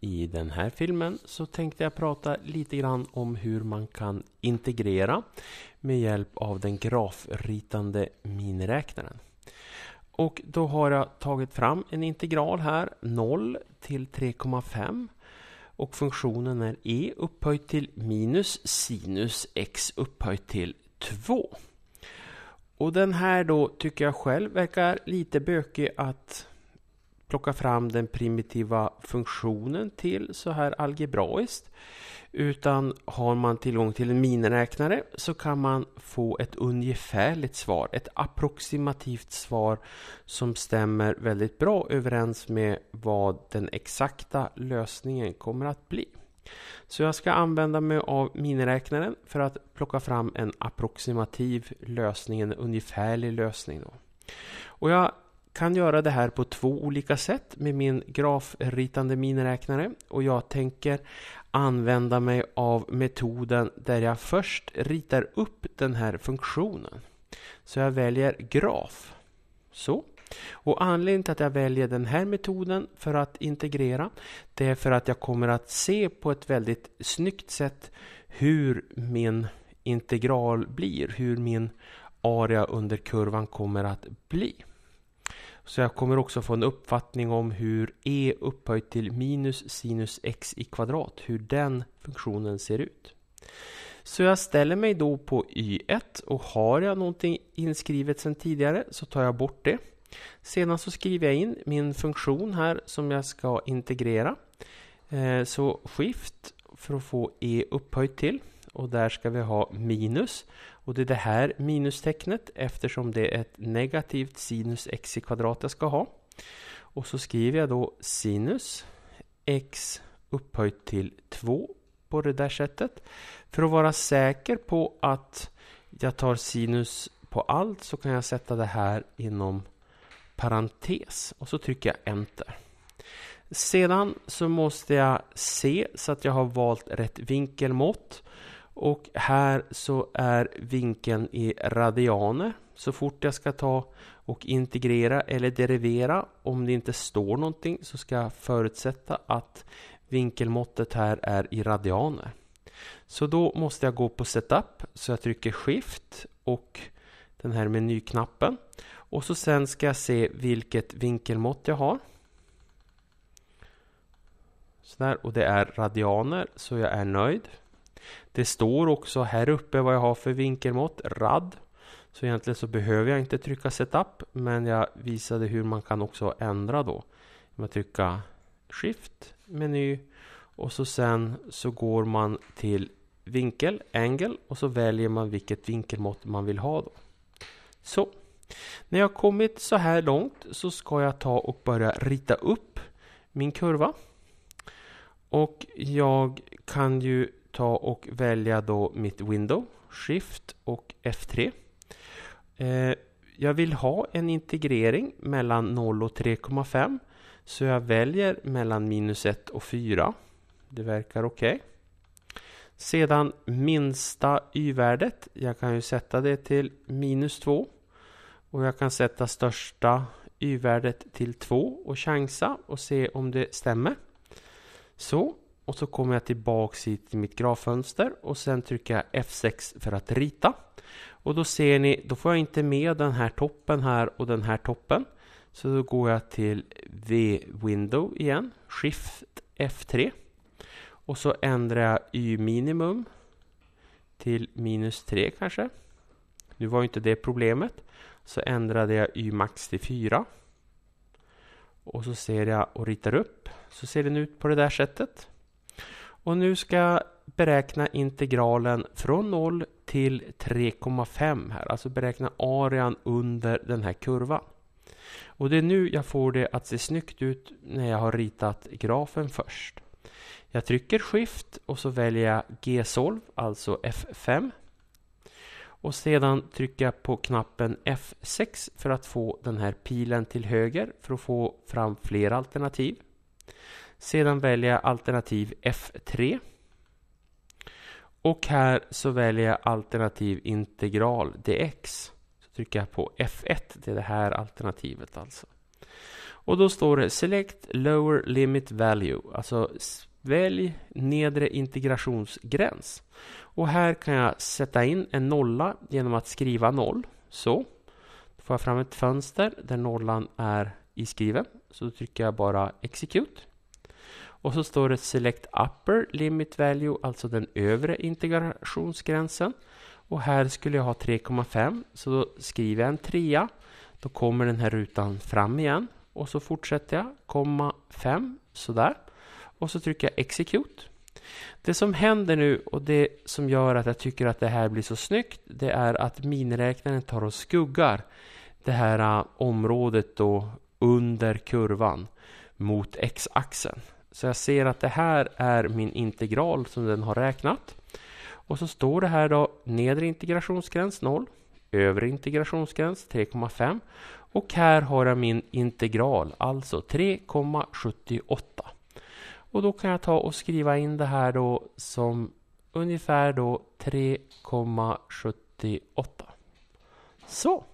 I den här filmen så tänkte jag prata lite grann om hur man kan integrera med hjälp av den grafritande miniräknaren. Och då har jag tagit fram en integral här 0 till 3,5 och funktionen är e upphöjt till minus sinus x upphöjt till 2. Och den här då tycker jag själv verkar lite bökig att plocka fram den primitiva funktionen till så här algebraiskt. Utan har man tillgång till en miniräknare så kan man få ett ungefärligt svar, ett approximativt svar som stämmer väldigt bra överens med vad den exakta lösningen kommer att bli. Så jag ska använda mig av miniräknaren för att plocka fram en approximativ lösning, en ungefärlig lösning. Då. Och jag kan göra det här på två olika sätt med min grafritande miniräknare och jag tänker använda mig av metoden där jag först ritar upp den här funktionen. Så jag väljer graf. Så. Och anledningen till att jag väljer den här metoden för att integrera det är för att jag kommer att se på ett väldigt snyggt sätt hur min integral blir, hur min area under kurvan kommer att bli. Så jag kommer också få en uppfattning om hur e upphöjt till minus sinus x i kvadrat, hur den funktionen ser ut. Så jag ställer mig då på y1 och har jag någonting inskrivet sedan tidigare så tar jag bort det. Sedan så skriver jag in min funktion här som jag ska integrera. Eh, så shift för att få e upphöjt till och där ska vi ha minus. Och det är det här minustecknet eftersom det är ett negativt sinus x i kvadrat jag ska ha. Och så skriver jag då sinus x upphöjt till 2 på det där sättet. För att vara säker på att jag tar sinus på allt så kan jag sätta det här inom parentes och så trycker jag enter. Sedan så måste jag se så att jag har valt rätt vinkelmått. Och här så är vinkeln i radianer. Så fort jag ska ta och integrera eller derivera, om det inte står någonting, så ska jag förutsätta att vinkelmåttet här är i radianer. Så då måste jag gå på setup, så jag trycker shift och den här menyknappen. Och så sen ska jag se vilket vinkelmått jag har. Sådär, och det är radianer, så jag är nöjd. Det står också här uppe vad jag har för vinkelmått, rad. Så egentligen så behöver jag inte trycka setup, men jag visade hur man kan också ändra då. Genom att trycka shift, meny och så sen så går man till vinkel, angle och så väljer man vilket vinkelmått man vill ha då. Så, när jag kommit så här långt så ska jag ta och börja rita upp min kurva. Och jag kan ju ta och välja då mitt window, shift och F3. Eh, jag vill ha en integrering mellan 0 och 3,5 så jag väljer mellan minus 1 och 4. Det verkar okej. Okay. Sedan minsta y-värdet. Jag kan ju sätta det till minus 2. Och jag kan sätta största y-värdet till 2 och chansa och se om det stämmer. Så, och så kommer jag tillbaks hit till mitt gravfönster och sen trycker jag F6 för att rita. Och då ser ni, då får jag inte med den här toppen här och den här toppen. Så då går jag till V-window igen, Shift F3. Och så ändrar jag Y-minimum till minus 3 kanske. Nu var inte det problemet. Så ändrade jag Y-max till 4. Och så ser jag och ritar upp. Så ser den ut på det där sättet. Och nu ska jag beräkna integralen från 0 till 3,5 här. Alltså beräkna arean under den här kurvan. Och det är nu jag får det att se snyggt ut när jag har ritat grafen först. Jag trycker Shift och så väljer jag G-solv, alltså F5. Och sedan trycker jag på knappen F6 för att få den här pilen till höger för att få fram fler alternativ. Sedan väljer jag alternativ F3. Och här så väljer jag alternativ integral dx. Så trycker jag på F1, det är det här alternativet alltså. Och då står det Select Lower Limit Value, alltså välj nedre integrationsgräns. Och här kan jag sätta in en nolla genom att skriva noll. Så. Då får jag fram ett fönster där nollan är iskriven. Så trycker jag bara Execute. Och så står det Select Upper Limit Value, alltså den övre integrationsgränsen. Och här skulle jag ha 3,5 så då skriver jag en trea. Då kommer den här rutan fram igen och så fortsätter jag, komma 5, sådär. Och så trycker jag Execute. Det som händer nu och det som gör att jag tycker att det här blir så snyggt det är att miniräknaren tar och skuggar det här äh, området då under kurvan mot x-axeln. Så jag ser att det här är min integral som den har räknat. Och så står det här då nedre integrationsgräns 0, övre integrationsgräns 3,5 och här har jag min integral, alltså 3,78. Och då kan jag ta och skriva in det här då som ungefär då 3,78. Så!